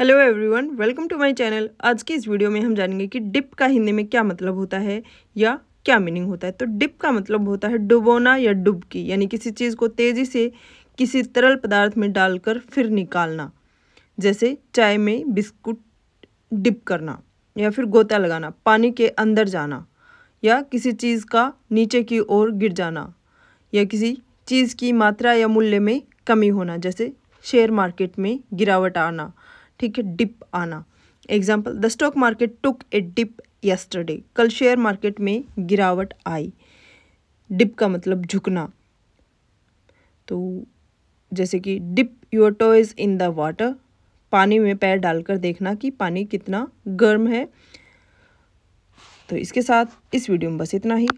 hello everyone welcome to my channel आज की इस वीडियो में हम जानेंगे कि डिप का हिंदी में क्या मतलब होता है या क्या मीनिंग होता है तो डिप का मतलब होता है डुबोना या डुबकी यानी किसी चीज़ को तेज़ी से किसी तरल पदार्थ में डालकर फिर निकालना जैसे चाय में बिस्कुट डिप करना या फिर गोता लगाना पानी के अंदर जाना या किसी चीज़ का नीचे की ओर गिर जाना या किसी चीज़ की मात्रा या मूल्य में कमी होना जैसे शेयर मार्केट में गिरावट आना ठीक है डिप आना example the stock market took a dip yesterday कल शेयर मार्केट में गिरावट आई डिप का मतलब झुकना तो जैसे कि dip your toes in the water पानी में पैर डालकर देखना कि पानी कितना गर्म है तो इसके साथ इस वीडियो में बस इतना ही